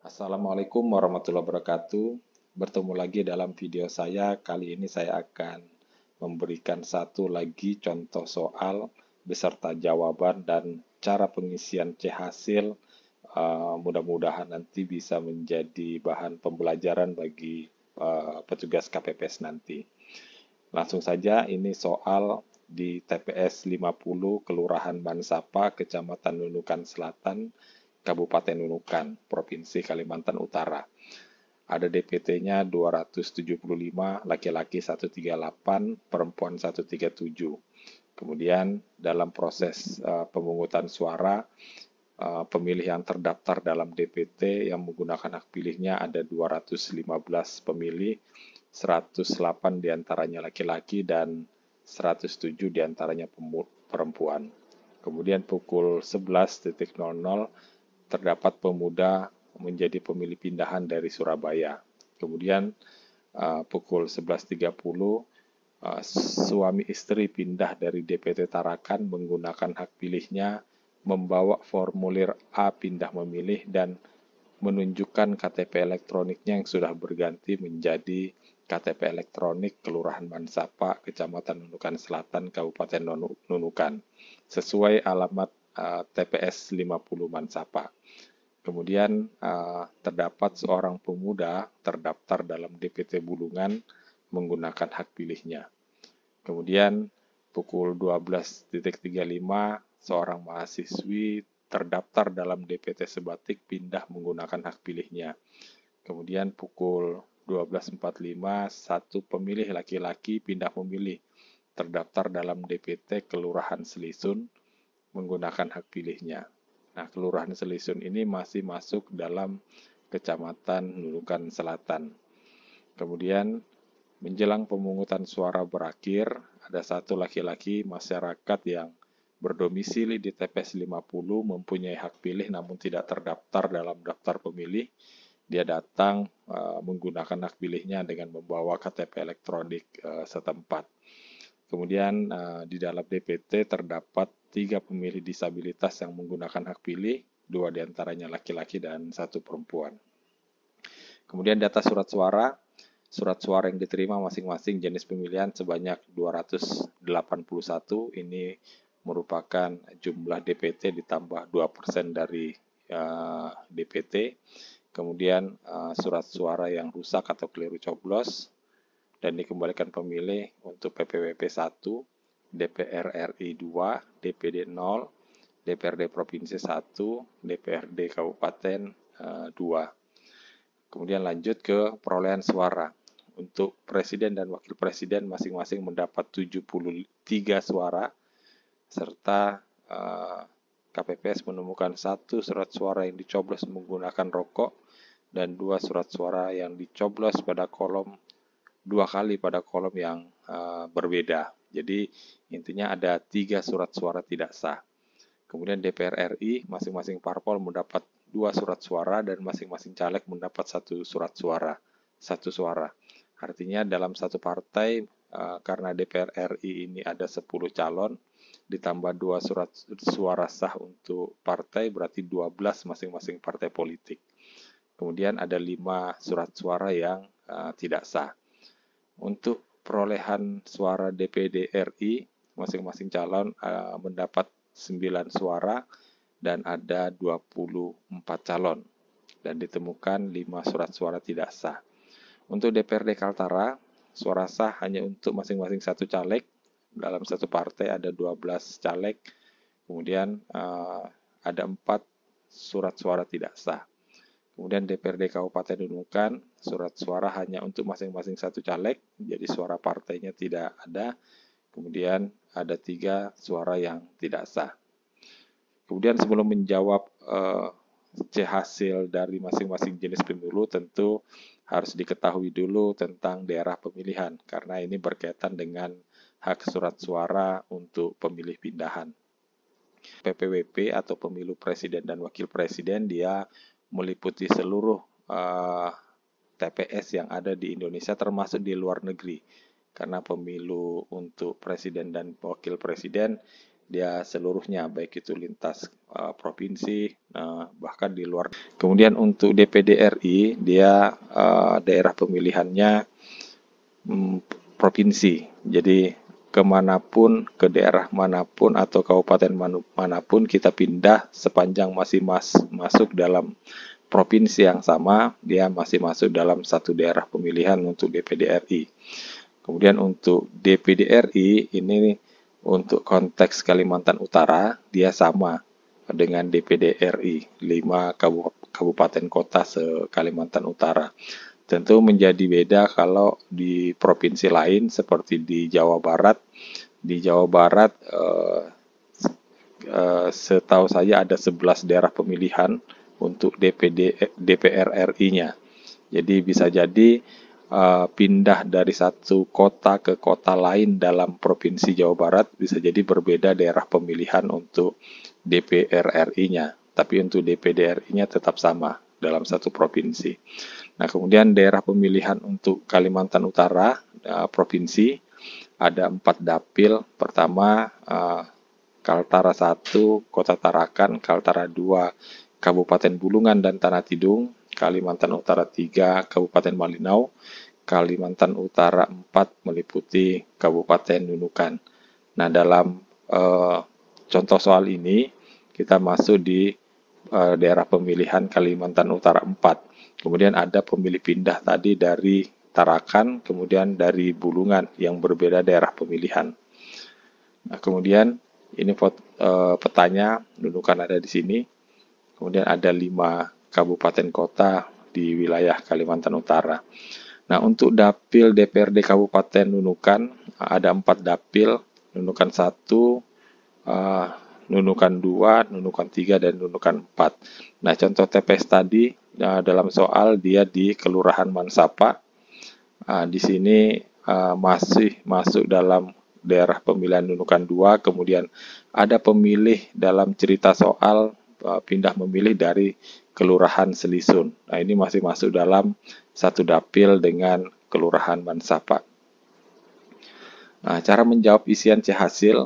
Assalamualaikum warahmatullahi wabarakatuh. Bertemu lagi dalam video saya. Kali ini saya akan memberikan satu lagi contoh soal beserta jawaban dan cara pengisian C hasil. Eh, mudah-mudahan nanti bisa menjadi bahan pembelajaran bagi eh, petugas KPPS nanti. Langsung saja ini soal di TPS 50 Kelurahan Bansapa, Kecamatan Nunukan Selatan, Kabupaten Nunukan, Provinsi Kalimantan Utara. Ada DPT-nya 275, laki-laki 138, perempuan 137. Kemudian dalam proses uh, pemungutan suara, uh, pemilih yang terdaftar dalam DPT yang menggunakan hak pilihnya ada 215 pemilih, 108 diantaranya laki-laki dan 107 diantaranya perempuan. Kemudian pukul 11.00 terdapat pemuda menjadi pemilih pindahan dari Surabaya. Kemudian uh, pukul 11.30 uh, suami istri pindah dari DPT Tarakan menggunakan hak pilihnya membawa formulir A pindah memilih dan menunjukkan KTP elektroniknya yang sudah berganti menjadi KTP elektronik Kelurahan Mansapa, Kecamatan Nunukan Selatan, Kabupaten Nunukan, sesuai alamat uh, TPS 50 Mansapa. Kemudian uh, terdapat seorang pemuda terdaftar dalam DPT Bulungan menggunakan hak pilihnya. Kemudian pukul 12.35 seorang mahasiswi terdaftar dalam DPT Sebatik pindah menggunakan hak pilihnya. Kemudian pukul 12.45 satu pemilih laki-laki pindah memilih terdaftar dalam DPT Kelurahan Selisun menggunakan hak pilihnya. Nah, Kelurahan Selisun ini masih masuk dalam Kecamatan Nunukan Selatan. Kemudian menjelang pemungutan suara berakhir, ada satu laki-laki masyarakat yang berdomisili di TPS 50 mempunyai hak pilih namun tidak terdaftar dalam daftar pemilih. Dia datang uh, menggunakan hak pilihnya dengan membawa KTP elektronik uh, setempat. Kemudian uh, di dalam DPT terdapat tiga pemilih disabilitas yang menggunakan hak pilih, dua diantaranya laki-laki dan satu perempuan. Kemudian data surat suara, surat suara yang diterima masing-masing jenis pemilihan sebanyak 281, ini merupakan jumlah DPT ditambah 2% dari uh, eh, DPT. Kemudian uh, surat suara yang rusak atau keliru coblos dan dikembalikan pemilih untuk PPWP 1 DPR RI 2, DPD 0, DPRD Provinsi 1, DPRD Kabupaten 2. Eh, Kemudian lanjut ke perolehan suara. Untuk presiden dan wakil presiden masing-masing mendapat 73 suara serta eh, KPPS menemukan satu surat suara yang dicoblos menggunakan rokok dan dua surat suara yang dicoblos pada kolom dua kali pada kolom yang eh, berbeda. Jadi intinya ada tiga surat suara tidak sah. Kemudian DPR RI, masing-masing parpol mendapat dua surat suara dan masing-masing caleg mendapat satu surat suara, satu suara. Artinya dalam satu partai eh, karena DPR RI ini ada 10 calon ditambah dua surat suara sah untuk partai berarti 12 masing-masing partai politik. Kemudian ada lima surat suara yang eh, tidak sah. Untuk perolehan suara DPD RI masing-masing calon uh, mendapat 9 suara dan ada 24 calon dan ditemukan 5 surat suara tidak sah. Untuk DPRD Kaltara, suara sah hanya untuk masing-masing satu caleg. Dalam satu partai ada 12 caleg, kemudian uh, ada 4 surat suara tidak sah. Kemudian DPRD Kabupaten Nunukan Surat suara hanya untuk masing-masing satu caleg, jadi suara partainya tidak ada. Kemudian ada tiga suara yang tidak sah. Kemudian sebelum menjawab eh, hasil dari masing-masing jenis pemilu tentu harus diketahui dulu tentang daerah pemilihan karena ini berkaitan dengan hak surat suara untuk pemilih pindahan. PPWP atau pemilu presiden dan wakil presiden dia meliputi seluruh uh, TPS yang ada di Indonesia termasuk di luar negeri. Karena pemilu untuk presiden dan wakil presiden dia seluruhnya baik itu lintas uh, provinsi uh, bahkan di luar. Kemudian untuk DPD RI dia uh, daerah pemilihannya um, provinsi. Jadi kemanapun ke daerah manapun atau kabupaten manapun kita pindah sepanjang masih mas masuk dalam provinsi yang sama dia masih masuk dalam satu daerah pemilihan untuk DPD RI. Kemudian untuk DPD RI ini untuk konteks Kalimantan Utara dia sama dengan DPD RI 5 kabupaten kota se Kalimantan Utara. Tentu menjadi beda kalau di provinsi lain seperti di Jawa Barat. Di Jawa Barat eh, eh, setahu saya ada 11 daerah pemilihan untuk DPD DPR eh, RI-nya. Jadi bisa jadi uh, pindah dari satu kota ke kota lain dalam provinsi Jawa Barat bisa jadi berbeda daerah pemilihan untuk DPR RI-nya, tapi untuk DPD RI-nya tetap sama dalam satu provinsi. Nah, kemudian daerah pemilihan untuk Kalimantan Utara uh, provinsi ada empat dapil. Pertama uh, Kaltara 1, Kota Tarakan, Kaltara 2, Kabupaten Bulungan dan Tanah Tidung, Kalimantan Utara 3, Kabupaten Malinau, Kalimantan Utara 4 meliputi Kabupaten Nunukan. Nah, dalam eh, contoh soal ini kita masuk di eh, daerah pemilihan Kalimantan Utara 4. Kemudian ada pemilih pindah tadi dari Tarakan, kemudian dari Bulungan yang berbeda daerah pemilihan. Nah, kemudian ini pot, e, petanya, Nunukan ada di sini kemudian ada lima kabupaten kota di wilayah Kalimantan Utara. Nah, untuk dapil DPRD Kabupaten Nunukan ada empat dapil, Nunukan 1, eh, Nunukan 2, Nunukan 3, dan Nunukan 4. Nah, contoh TPS tadi eh, dalam soal dia di Kelurahan Mansapa. Ah, di sini eh, masih masuk dalam daerah pemilihan Nunukan 2, kemudian ada pemilih dalam cerita soal Eh, pindah memilih dari Kelurahan Selisun. Nah, ini masih masuk dalam satu dapil dengan Kelurahan Bansapat. Nah, cara menjawab isian C hasil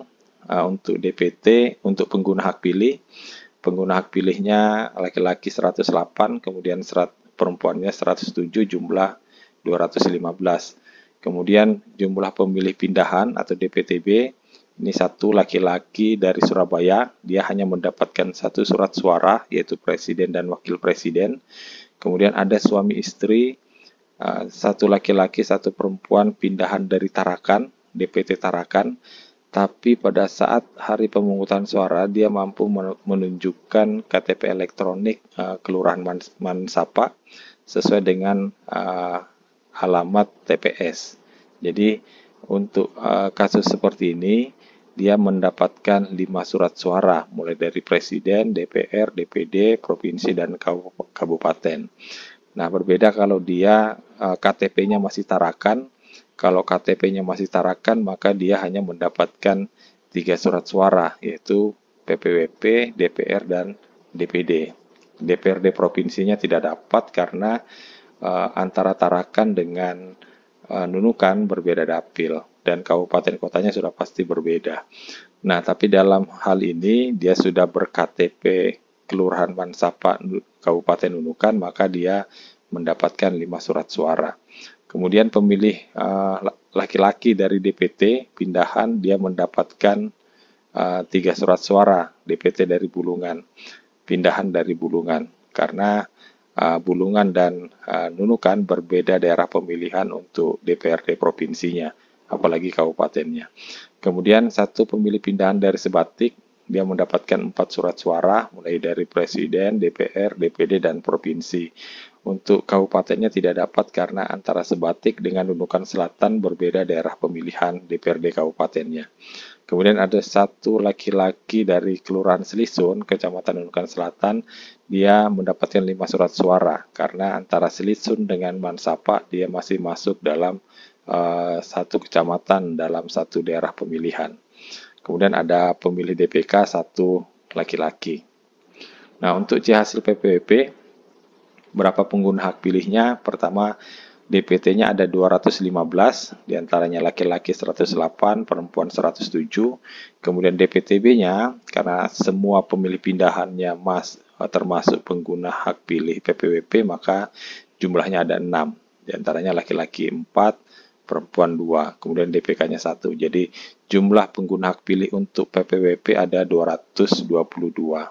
uh, untuk DPT untuk pengguna hak pilih. Pengguna hak pilihnya laki-laki 108, kemudian serat, perempuannya 107 jumlah 215. Kemudian jumlah pemilih pindahan atau DPTB ini satu laki-laki dari Surabaya, dia hanya mendapatkan satu surat suara, yaitu presiden dan wakil presiden. Kemudian ada suami istri, eh, satu laki-laki, satu perempuan pindahan dari Tarakan, DPT Tarakan. Tapi pada saat hari pemungutan suara, dia mampu menunjukkan KTP elektronik eh, Kelurahan Mansapa sesuai dengan eh, alamat TPS. Jadi, untuk kasus seperti ini dia mendapatkan lima surat suara, mulai dari presiden, DPR, DPD, provinsi, dan kabupaten. Nah, berbeda kalau dia eh, KTP-nya masih tarakan. Kalau KTP-nya masih tarakan, maka dia hanya mendapatkan tiga surat suara, yaitu PPWP, DPR, dan DPD. DPRD provinsinya tidak dapat karena eh, antara tarakan dengan eh, nunukan berbeda dapil dan kabupaten kotanya sudah pasti berbeda. Nah, tapi dalam hal ini dia sudah berKTP Kelurahan Mansapa Kabupaten Nunukan, maka dia mendapatkan 5 surat suara. Kemudian pemilih eh, laki-laki uh, dari DPT pindahan dia mendapatkan eh, tiga uh, surat suara DPT dari Bulungan, pindahan dari Bulungan karena uh, Bulungan dan uh, Nunukan berbeda daerah pemilihan untuk DPRD provinsinya apalagi kabupatennya. Kemudian satu pemilih pindahan dari sebatik dia mendapatkan empat surat suara mulai dari presiden, DPR, DPD dan provinsi. Untuk kabupatennya tidak dapat karena antara sebatik dengan Nunukan Selatan berbeda daerah pemilihan DPRD kabupatennya. Kemudian ada satu laki-laki dari Kelurahan Selisun, Kecamatan Nunukan Selatan, dia mendapatkan lima surat suara karena antara Selisun dengan Mansapa dia masih masuk dalam Eh, satu kecamatan dalam satu daerah pemilihan. Kemudian ada pemilih DPK satu laki-laki. Nah, untuk C hasil PPWP, berapa pengguna hak pilihnya? Pertama, DPT-nya ada 215, diantaranya laki-laki 108, perempuan 107. Kemudian DPTB-nya, karena semua pemilih pindahannya mas, eh, termasuk pengguna hak pilih PPWP, maka jumlahnya ada 6. Diantaranya laki-laki 4, perempuan dua, kemudian DPK-nya satu, Jadi jumlah pengguna hak pilih untuk PPWP ada 222.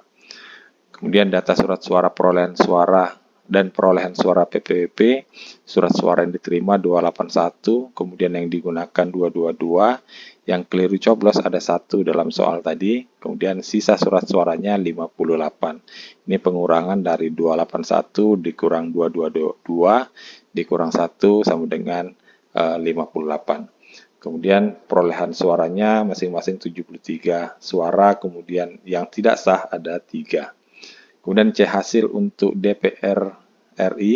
Kemudian data surat suara perolehan suara dan perolehan suara PPWP, surat suara yang diterima 281, kemudian yang digunakan 222, yang keliru coblos ada satu dalam soal tadi, kemudian sisa surat suaranya 58. Ini pengurangan dari 281 dikurang 222 dikurang 1 sama dengan 58. Eh, kemudian perolehan suaranya masing-masing 73 suara, kemudian yang tidak sah ada 3. Kemudian C hasil untuk DPR RI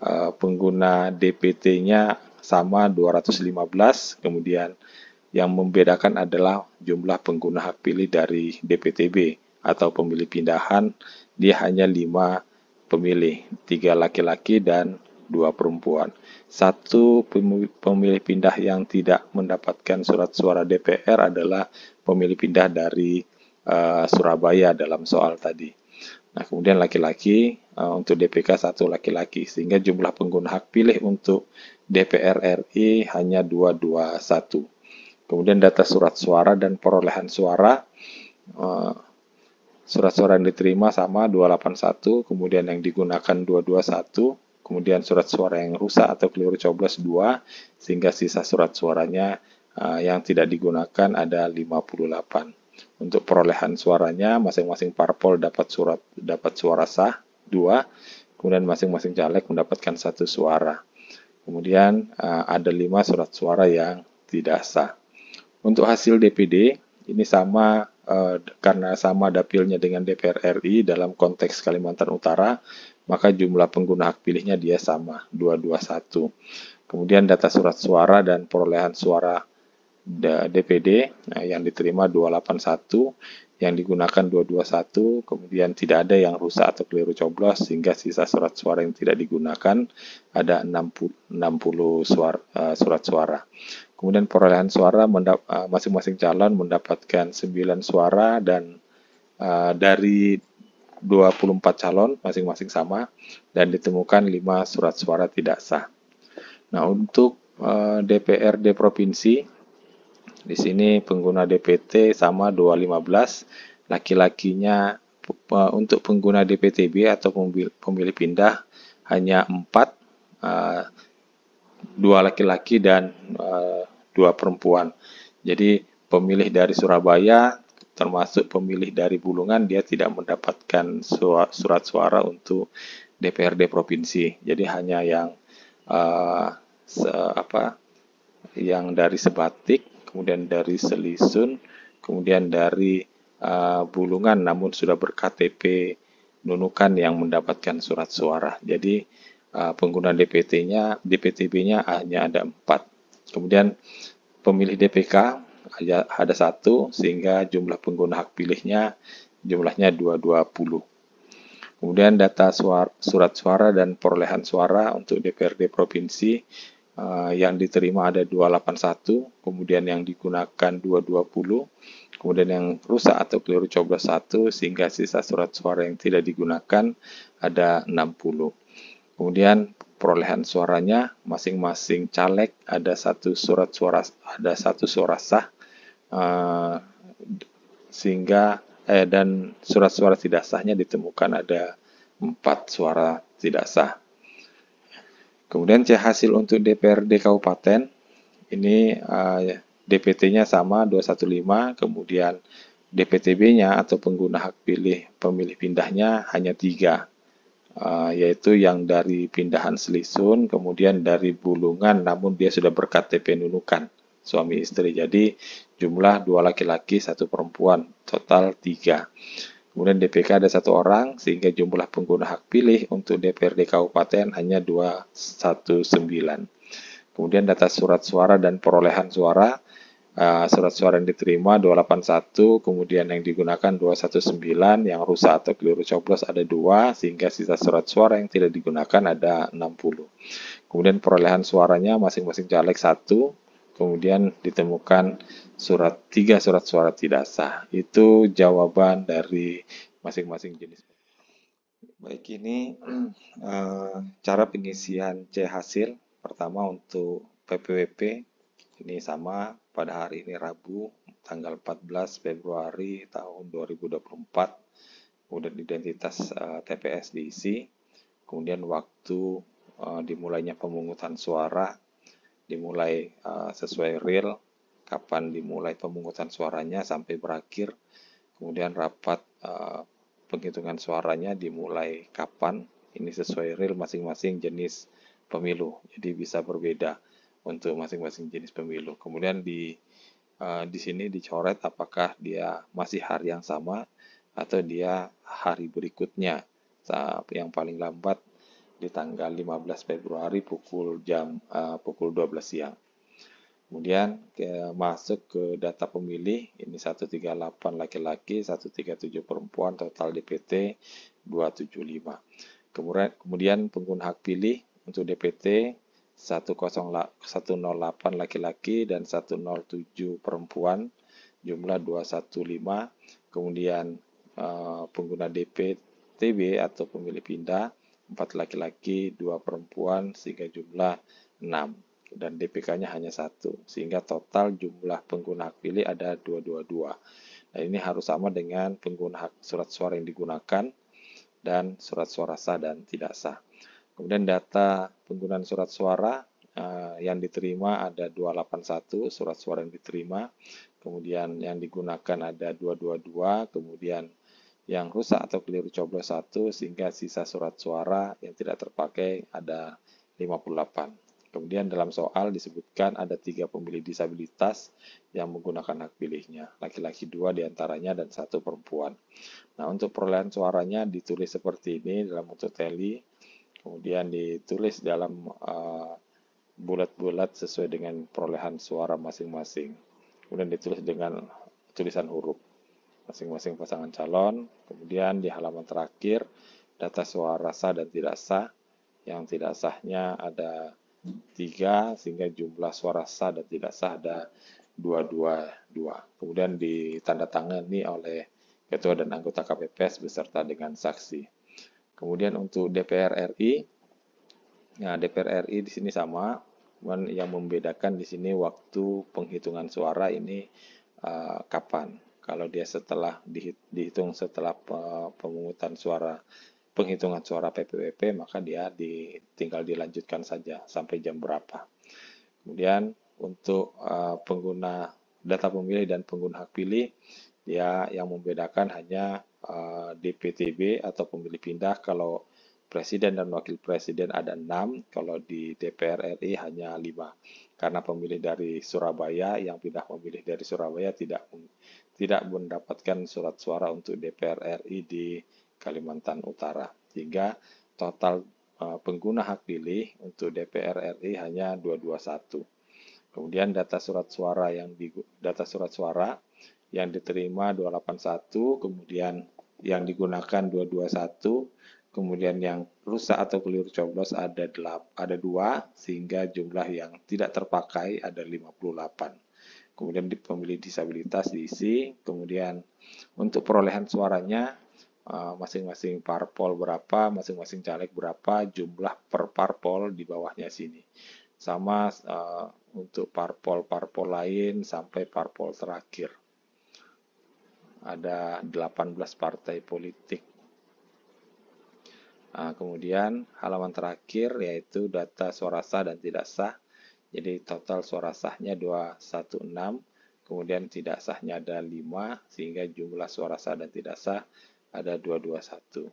eh, pengguna DPT-nya sama 215, kemudian yang membedakan adalah jumlah pengguna hak pilih dari DPTB atau pemilih pindahan dia hanya 5 pemilih, tiga laki-laki dan dua perempuan. Satu pemilih pindah yang tidak mendapatkan surat suara DPR adalah pemilih pindah dari uh, Surabaya dalam soal tadi. Nah, kemudian laki-laki uh, untuk DPK satu laki-laki sehingga jumlah pengguna hak pilih untuk DPR RI hanya 221. Kemudian data surat suara dan perolehan suara uh, surat suara yang diterima sama 281, kemudian yang digunakan 221, kemudian surat suara yang rusak atau keliru coblos 2, sehingga sisa surat suaranya uh, yang tidak digunakan ada 58. Untuk perolehan suaranya, masing-masing parpol dapat surat dapat suara sah 2, kemudian masing-masing caleg mendapatkan satu suara. Kemudian uh, ada 5 surat suara yang tidak sah. Untuk hasil DPD, ini sama eh, karena sama dapilnya dengan DPR RI dalam konteks Kalimantan Utara, maka jumlah pengguna hak pilihnya dia sama, 221. Kemudian data surat suara dan perolehan suara DPD nah, yang diterima 281, yang digunakan 221, kemudian tidak ada yang rusak atau keliru coblos sehingga sisa surat suara yang tidak digunakan ada 60, 60 suara, uh, surat suara. Kemudian perolehan suara eh, masing-masing uh, calon mendapatkan 9 suara dan uh, dari 24 calon masing-masing sama dan ditemukan 5 surat suara tidak sah. Nah, untuk DPRD eh, provinsi di sini pengguna DPT sama 215, laki-lakinya eh, untuk pengguna DPTB atau pemilih, pindah hanya 4 eh, dua laki-laki dan dua perempuan. Jadi pemilih dari Surabaya termasuk pemilih dari Bulungan dia tidak mendapatkan surat suara untuk DPRD provinsi. Jadi hanya yang uh, apa yang dari Sebatik, kemudian dari Selisun, kemudian dari uh, Bulungan namun sudah berKTP Nunukan yang mendapatkan surat suara. Jadi uh, eh, penggunaan DPT-nya, DPTB-nya hanya ada empat. Kemudian pemilih DPK ada satu sehingga jumlah pengguna hak pilihnya jumlahnya 220. Kemudian data suara, surat suara dan perolehan suara untuk DPRD provinsi uh, yang diterima ada 281, kemudian yang digunakan 220, kemudian yang rusak atau keliru coblos satu sehingga sisa surat suara yang tidak digunakan ada 60. Kemudian perolehan suaranya masing-masing caleg ada satu surat suara ada satu suara sah Eh, sehingga eh, dan surat-suara tidak sahnya ditemukan ada empat suara tidak sah. Kemudian C hasil untuk DPRD kabupaten ini eh, DPT-nya sama 215, kemudian DPTB-nya atau pengguna hak pilih pemilih pindahnya hanya tiga, uh, yaitu yang dari pindahan Selisun, kemudian dari Bulungan, namun dia sudah berKTP Nunukan suami istri. Jadi jumlah dua laki-laki, satu perempuan, total tiga. Kemudian DPK ada satu orang, sehingga jumlah pengguna hak pilih untuk DPRD Kabupaten hanya 219. Kemudian data surat suara dan perolehan suara, ah, surat suara yang diterima 281, kemudian yang digunakan 219, yang rusak atau keliru coblos ada dua, sehingga sisa surat suara yang tidak digunakan ada 60. Kemudian perolehan suaranya masing-masing caleg satu, kemudian ditemukan surat tiga surat suara tidak sah. Itu jawaban dari masing-masing jenis. Baik, ini eh, cara pengisian C hasil pertama untuk PPWP ini sama pada hari ini Rabu tanggal 14 Februari tahun 2024 kemudian identitas uh, eh, TPS diisi kemudian waktu eh, dimulainya pemungutan suara dimulai uh, sesuai real, kapan dimulai pemungutan suaranya sampai berakhir, kemudian rapat uh, penghitungan suaranya dimulai kapan, ini sesuai real masing-masing jenis pemilu, jadi bisa berbeda untuk masing-masing jenis pemilu. Kemudian di uh, di sini dicoret apakah dia masih hari yang sama atau dia hari berikutnya yang paling lambat di tanggal 15 Februari pukul jam uh, pukul 12 siang. Kemudian ke, masuk ke data pemilih ini 138 laki-laki, 137 perempuan, total DPT 275. Kemudian kemudian pengguna hak pilih untuk DPT 108 laki-laki dan 107 perempuan jumlah 215. Kemudian uh, pengguna DPTB atau pemilih pindah empat laki-laki, 2 perempuan, sehingga jumlah enam. Dan DPK-nya hanya satu, sehingga total jumlah pengguna hak pilih ada dua. Nah, ini harus sama dengan pengguna hak surat suara yang digunakan dan surat suara sah dan tidak sah. Kemudian data penggunaan surat suara eh, yang diterima ada 281 surat suara yang diterima, kemudian yang digunakan ada 222, kemudian yang rusak atau keliru coblos satu sehingga sisa surat suara yang tidak terpakai ada 58. Kemudian dalam soal disebutkan ada tiga pemilih disabilitas yang menggunakan hak pilihnya, laki-laki dua diantaranya dan satu perempuan. Nah untuk perolehan suaranya ditulis seperti ini dalam bentuk teli, kemudian ditulis dalam bulat eh, bulat-bulat sesuai dengan perolehan suara masing-masing, kemudian ditulis dengan tulisan huruf masing-masing pasangan calon. Kemudian di halaman terakhir, data suara sah dan tidak sah. Yang tidak sahnya ada tiga, sehingga jumlah suara sah dan tidak sah ada 222. Kemudian ditandatangani oleh ketua dan anggota KPPS beserta dengan saksi. Kemudian untuk DPR RI, nah DPR RI di sini sama, yang membedakan di sini waktu penghitungan suara ini uh, kapan kalau dia setelah dihitung setelah pemungutan suara penghitungan suara PPWP maka dia di, tinggal dilanjutkan saja sampai jam berapa. Kemudian untuk eh, pengguna data pemilih dan pengguna hak pilih dia yang membedakan hanya eh, DPTB atau pemilih pindah kalau presiden dan wakil presiden ada enam, kalau di DPR RI hanya lima karena pemilih dari Surabaya yang pindah memilih dari Surabaya tidak tidak mendapatkan surat suara untuk DPR RI di Kalimantan Utara sehingga total eh, pengguna hak pilih untuk DPR RI hanya 221. Kemudian data surat suara yang di, data surat suara yang diterima 281, kemudian yang digunakan 221, kemudian yang rusak atau keliru coblos ada 8, ada dua sehingga jumlah yang tidak terpakai ada 58. Kemudian di pemilih disabilitas diisi, kemudian untuk perolehan suaranya eh, masing-masing parpol berapa, masing-masing caleg berapa, jumlah per parpol di bawahnya sini. Sama eh, untuk parpol-parpol lain sampai parpol terakhir. Ada 18 partai politik Nah, kemudian halaman terakhir yaitu data suara sah dan tidak sah. Jadi total suara sahnya 216, kemudian tidak sahnya ada 5, sehingga jumlah suara sah dan tidak sah ada 221.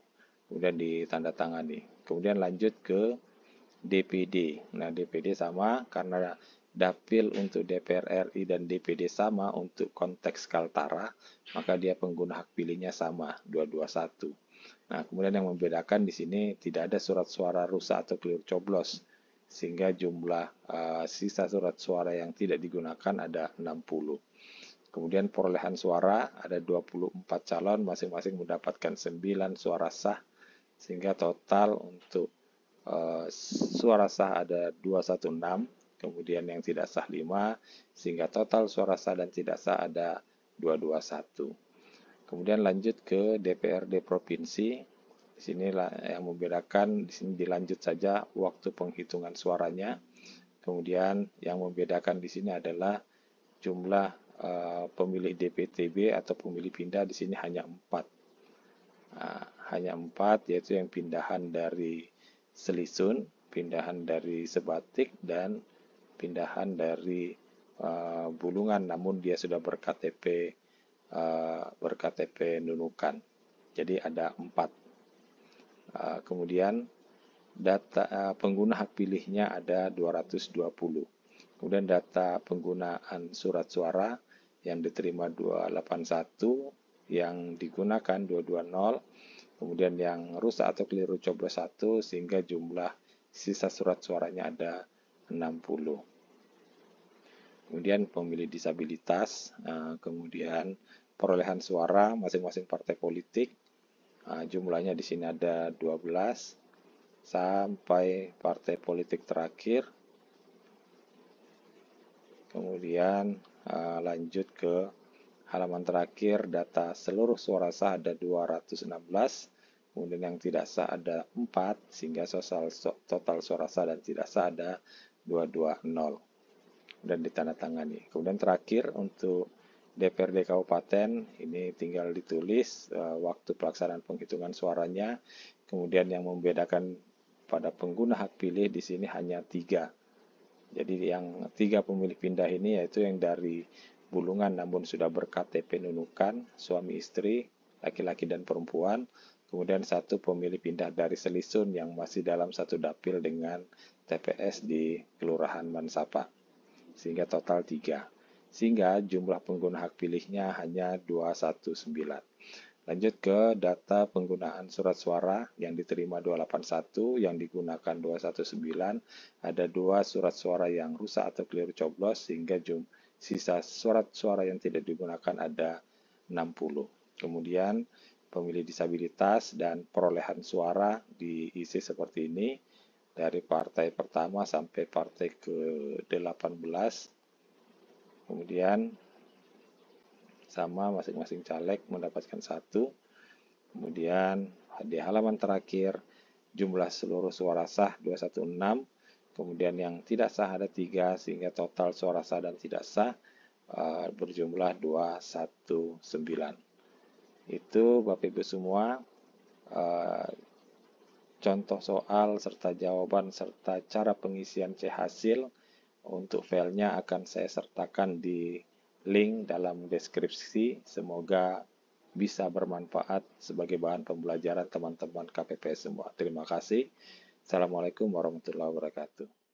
Kemudian ditandatangani. Kemudian lanjut ke DPD. Nah, DPD sama karena dapil untuk DPR RI dan DPD sama untuk konteks Kaltara, maka dia pengguna hak pilihnya sama, 221. Nah, kemudian yang membedakan di sini tidak ada surat suara rusak atau keliru coblos, sehingga jumlah uh, sisa surat suara yang tidak digunakan ada 60. Kemudian perolehan suara ada 24 calon, masing-masing mendapatkan 9 suara sah, sehingga total untuk uh, suara sah ada 216, kemudian yang tidak sah 5, sehingga total suara sah dan tidak sah ada 221. Kemudian lanjut ke DPRD provinsi. Di sini yang membedakan di sini dilanjut saja waktu penghitungan suaranya. Kemudian yang membedakan di sini adalah jumlah e, pemilih DPTB atau pemilih pindah di sini hanya empat. Nah, hanya empat yaitu yang pindahan dari Selisun, pindahan dari Sebatik dan pindahan dari e, Bulungan namun dia sudah berKTP Eh, berKTP Nunukan. Jadi ada empat. Eh, kemudian data eh, pengguna hak pilihnya ada 220. Kemudian data penggunaan surat suara yang diterima 281, yang digunakan 220, kemudian yang rusak atau keliru coblos 1 sehingga jumlah sisa surat suaranya ada 60 kemudian pemilih disabilitas, eh, kemudian perolehan suara masing-masing partai politik. Eh, jumlahnya di sini ada 12 sampai partai politik terakhir. Kemudian eh, lanjut ke halaman terakhir data seluruh suara sah ada 216 kemudian yang tidak sah ada 4 sehingga total suara sah dan tidak sah ada 220 dan ditandatangani. Kemudian terakhir untuk DPRD Kabupaten ini tinggal ditulis uh, waktu pelaksanaan penghitungan suaranya. Kemudian yang membedakan pada pengguna hak pilih di sini hanya tiga. Jadi yang tiga pemilih pindah ini yaitu yang dari Bulungan namun sudah berKTP nunukan, suami istri, laki-laki dan perempuan. Kemudian satu pemilih pindah dari Selisun yang masih dalam satu dapil dengan TPS di Kelurahan Mansapa sehingga total tiga Sehingga jumlah pengguna hak pilihnya hanya 219. Lanjut ke data penggunaan surat suara yang diterima 281, yang digunakan 219, ada dua surat suara yang rusak atau keliru coblos sehingga jum sisa surat suara yang tidak digunakan ada 60. Kemudian pemilih disabilitas dan perolehan suara diisi seperti ini dari partai pertama sampai partai ke-18 kemudian sama masing-masing caleg mendapatkan satu kemudian di halaman terakhir jumlah seluruh suara sah 216 kemudian yang tidak sah ada tiga sehingga total suara sah dan tidak sah eh, berjumlah 219 itu Bapak Ibu semua eh, contoh soal serta jawaban serta cara pengisian C hasil untuk filenya akan saya sertakan di link dalam deskripsi. Semoga bisa bermanfaat sebagai bahan pembelajaran teman-teman KPPS semua. Terima kasih. Assalamualaikum warahmatullahi wabarakatuh.